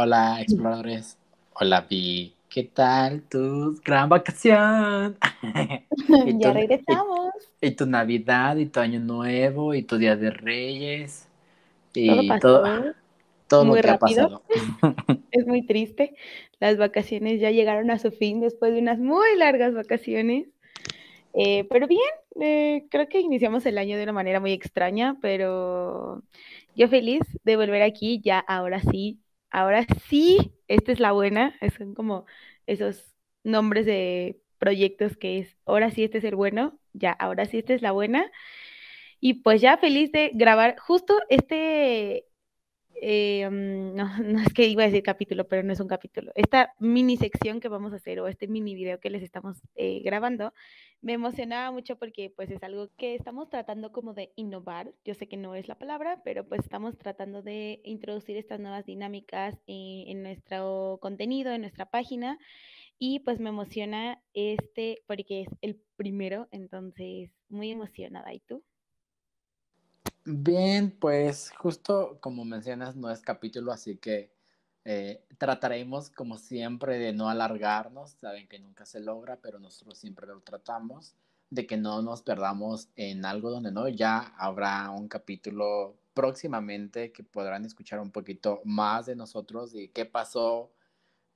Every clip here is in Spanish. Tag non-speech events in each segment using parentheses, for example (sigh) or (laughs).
Hola, exploradores. Hola, Vi. ¿Qué tal tu gran vacación? (laughs) ya regresamos. Y, tu Navidad, y tu Año Nuevo, y tu Día de Reyes. Y todo, todo, muy lo que rápido. ha pasado. (laughs) es muy triste. Las vacaciones ya llegaron a su fin después de unas muy largas vacaciones. Eh, pero bien, eh, creo que iniciamos el año de una manera muy extraña, pero yo feliz de volver aquí ya ahora sí ahora sí, esta es la buena, son como esos nombres de proyectos que es, ahora sí, este es el bueno, ya, ahora sí, esta es la buena. Y pues ya feliz de grabar justo este eh, mm, (laughs) no, es que iba a decir capítulo, pero no es un capítulo. Esta mini sección que vamos a hacer o este mini video que les estamos eh, grabando, me emocionaba mucho porque pues es algo que estamos tratando como de innovar. Yo sé que no es la palabra, pero pues estamos tratando de introducir estas nuevas dinámicas eh, en nuestro contenido, en nuestra página. Y pues me emociona este porque es el primero, entonces muy emocionada. ¿Y tú? Bien, pues justo como mencionas, no es capítulo, así que eh, trataremos como siempre de no alargarnos, saben que nunca se logra, pero nosotros siempre lo tratamos, de que no nos perdamos en algo donde no, ya habrá un capítulo próximamente que podrán escuchar un poquito más de nosotros y qué pasó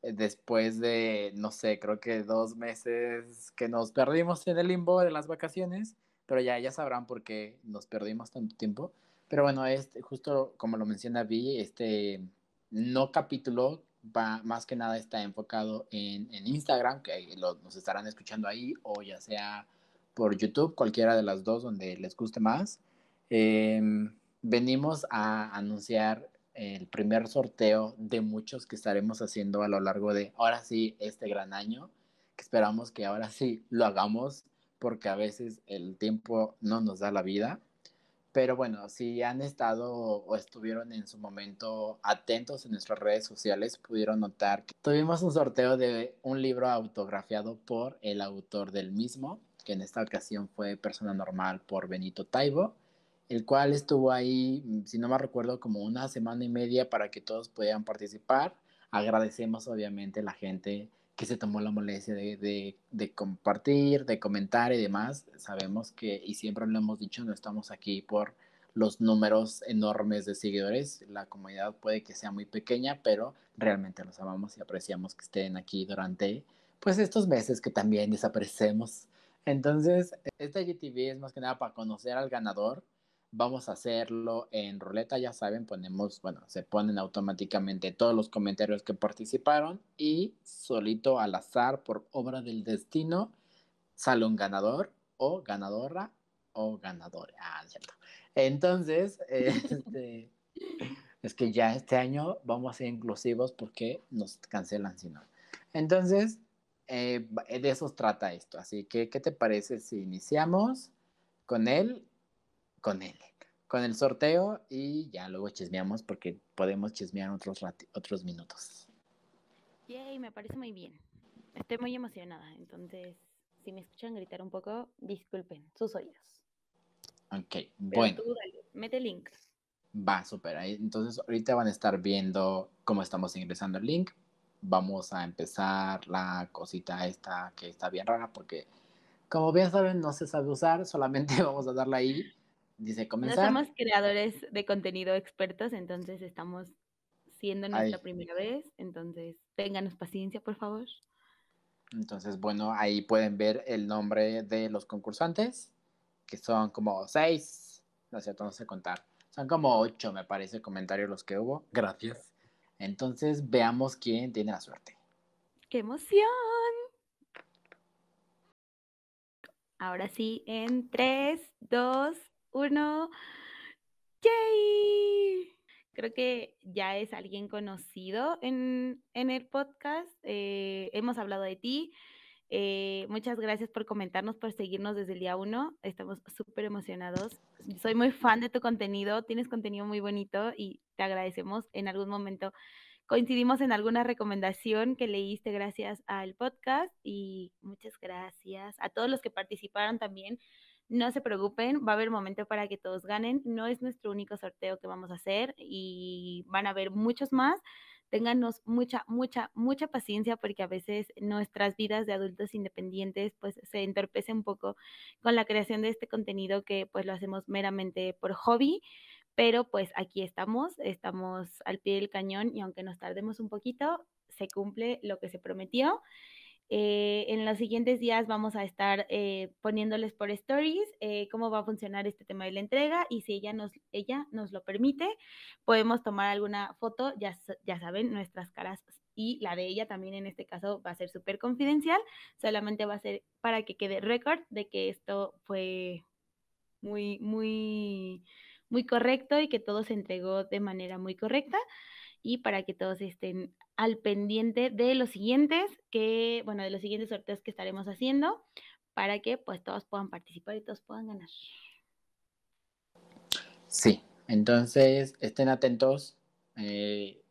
eh, después de, no sé, creo que dos meses que nos perdimos en el limbo de las vacaciones pero ya, ya sabrán por qué nos perdimos tanto tiempo. Pero bueno, este, justo como lo menciona Vi, este no capítulo va, más que nada está enfocado en, Instagram, que nos estarán escuchando ahí, o ya sea por YouTube, cualquiera de las dos donde les guste más. Em, venimos a anunciar el primer sorteo de muchos que estaremos haciendo a lo largo de ahora sí este gran año, que esperamos que ahora sí lo hagamos porque a veces el tiempo no nos da la vida. Pero bueno, si han estado o estuvieron en su momento atentos en nuestras redes sociales, pudieron notar que tuvimos un sorteo de un libro autografiado por el autor del mismo, que en esta ocasión fue Persona Normal por Benito Taibo, el cual estuvo ahí, mm, si no me recuerdo, como una semana y media para que todos pudieran participar. Agradecemos obviamente a la gente que se tomó la molestia de, de, compartir, de comentar y demás. Sabemos que, y siempre lo hemos dicho, no estamos aquí por los números enormes de seguidores. La comunidad puede que sea muy pequeña, pero realmente los amamos y apreciamos que estén aquí durante, pues, estos meses que también desaparecemos. Entonces, esta GTV es más que nada para conocer al ganador, vamos a hacerlo en ruleta, ya saben, ponemos, bueno, se ponen automáticamente todos los comentarios que participaron y solito al azar por obra del destino sale un ganador o ganadora o ganadora. Ah, cierto. Entonces, (laughs) este, es que ya este año vamos a ser inclusivos porque nos cancelan si no. Entonces, eh, de eso trata esto. Así que, ¿qué te parece si iniciamos con él? con con el sorteo y ya luego chismeamos porque podemos chismear otros, otros minutos. Yay, me parece muy bien. Estoy muy emocionada, entonces si me escuchan gritar un poco, disculpen sus oídos. Ok, bueno. mete links. Va, súper. Entonces ahorita van a estar viendo cómo estamos ingresando el link. Vamos a empezar la cosita esta que está bien rara porque como bien saben no se sabe usar, solamente (laughs) vamos a darle ahí Dice comenzar. somos creadores de contenido expertos, entonces estamos siendo nuestra primera vez, entonces ténganos paciencia, por favor. Entonces, bueno, ahí pueden ver el nombre de los concursantes, que son como seis, no sé no sé contar, son como ocho, me parece, comentarios los que hubo. Gracias. Entonces, veamos quién tiene la suerte. ¡Qué emoción! Ahora sí, en tres, dos uno. ¡Yay! Creo que ya es alguien conocido en, el podcast. Eh, hemos hablado de ti. Eh, muchas gracias por comentarnos, por seguirnos desde el día uno. Estamos súper emocionados. Soy muy fan de tu contenido. Tienes contenido muy bonito y te agradecemos. En algún momento coincidimos en alguna recomendación que leíste gracias al podcast y muchas gracias a todos los que participaron también no se preocupen, va a haber momento para que todos ganen. No es nuestro único sorteo que vamos a hacer y van a haber muchos más. Ténganos mucha, mucha, mucha paciencia porque a veces nuestras vidas de adultos independientes pues se entorpecen un poco con la creación de este contenido que pues lo hacemos meramente por hobby, pero pues aquí estamos, estamos al pie del cañón y aunque nos tardemos un poquito, se cumple lo que se prometió eh, en los siguientes días vamos a estar eh, poniéndoles por stories eh, cómo va a funcionar este tema de la entrega y si ella nos, ella nos lo permite, podemos tomar alguna foto, ya, ya saben, nuestras caras y la de ella también en este caso va a ser súper confidencial, solamente va a ser para que quede récord de que esto fue muy, muy, muy correcto y que todo se entregó de manera muy correcta y para que todos estén al pendiente de los siguientes que, bueno, de los siguientes sorteos que estaremos haciendo para que pues todos puedan participar y todos puedan ganar. Sí, entonces estén atentos. Eh,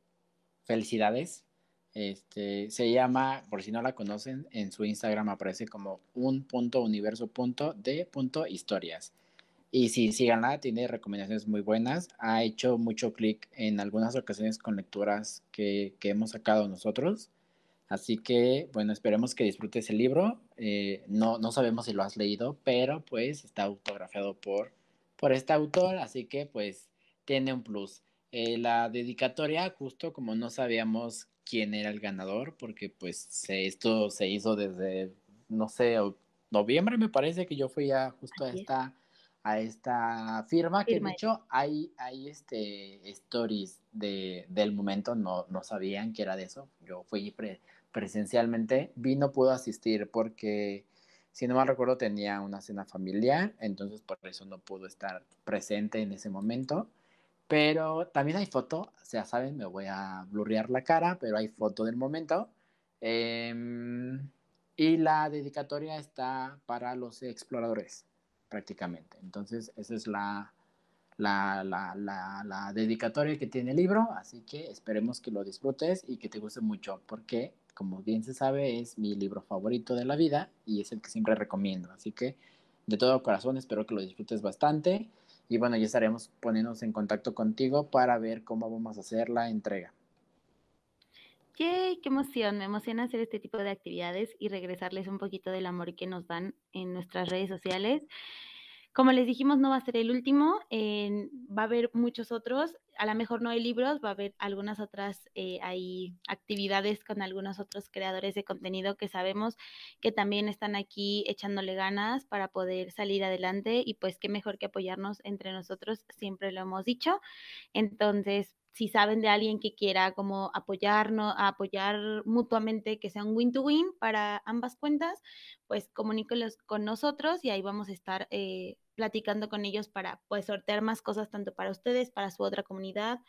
felicidades. Este, se llama, por si no la conocen, en su Instagram aparece como un punto punto historias. Y sí, sí gana, tiene recomendaciones muy buenas. Ha hecho mucho clic en algunas ocasiones con lecturas que, que, hemos sacado nosotros. Así que, bueno, esperemos que disfrutes el libro. Eh, no, no sabemos si lo has leído, pero pues está autografiado por, por este autor, así que pues tiene un plus. Eh, la dedicatoria, justo como no sabíamos quién era el ganador, porque pues esto se hizo desde, no sé, noviembre me parece que yo fui a justo a esta a esta firma, que de hecho hay, hay este, stories del momento, no, no sabían que era de eso, yo fui presencialmente, vi no pudo asistir porque, si no mal recuerdo, tenía una cena familiar, entonces por eso no pudo estar presente en ese momento, pero también hay foto, o sea, saben, me voy a blurrear la cara, pero hay foto del momento. Em, y la dedicatoria está para los exploradores prácticamente. Entonces, esa es la, la, dedicatoria que tiene el libro, así que esperemos que lo disfrutes y que te guste mucho, porque como bien se sabe es mi libro favorito de la vida y es el que siempre recomiendo, así que de todo corazón espero que lo disfrutes bastante y bueno, ya estaremos poniéndonos en contacto contigo para ver cómo vamos a hacer la entrega. ¡Qué emoción! Me emociona hacer este tipo de actividades y regresarles un poquito del amor que nos dan en nuestras redes sociales. Como les dijimos, no va a ser el último, va a haber muchos otros a lo mejor no hay libros, va a haber algunas otras, hay eh, actividades con algunos otros creadores de contenido que sabemos que también están aquí echándole ganas para poder salir adelante y pues qué mejor que apoyarnos entre nosotros, siempre lo hemos dicho. Entonces, si saben de alguien que quiera como apoyarnos, apoyar mutuamente, que sea un win-to-win para ambas cuentas, pues comuníquenlos con nosotros y ahí vamos a estar eh, platicando con ellos para pues sortear más cosas tanto para ustedes, para su otra comunidad,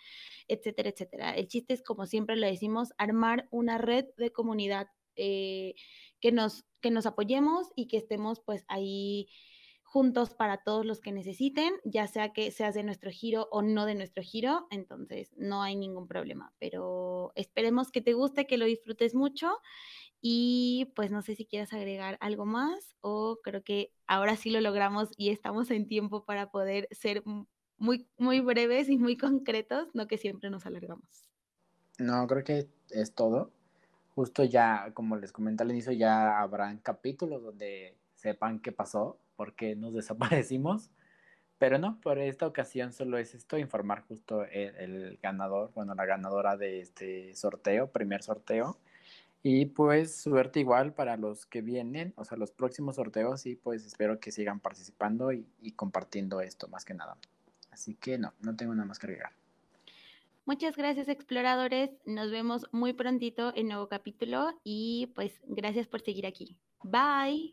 etcétera, etcétera. El chiste es, como siempre lo decimos, armar una red de comunidad eh, que, nos, que nos apoyemos y que estemos pues ahí juntos para todos los que necesiten, ya sea que seas de nuestro giro o no de nuestro giro, entonces no hay ningún problema, pero esperemos que te guste, que lo disfrutes mucho y pues no sé si quieras agregar algo más o creo que ahora sí lo logramos y estamos en tiempo para poder ser muy, muy breves y muy concretos, no que siempre nos alargamos. No, creo que es todo. Justo ya, como les comenté al inicio, ya habrán capítulos donde sepan qué pasó porque nos (laughs) desaparecimos. Pero no, por esta ocasión solo es esto, informar justo el, ganador, bueno, la ganadora de este sorteo, primer sorteo. Y pues suerte igual para los que vienen, o sea, los próximos sorteos y pues espero que sigan participando y, y compartiendo esto más que nada. Así que no, no tengo nada más que agregar. Muchas gracias exploradores, nos vemos muy prontito en nuevo capítulo y pues gracias por seguir aquí. Bye.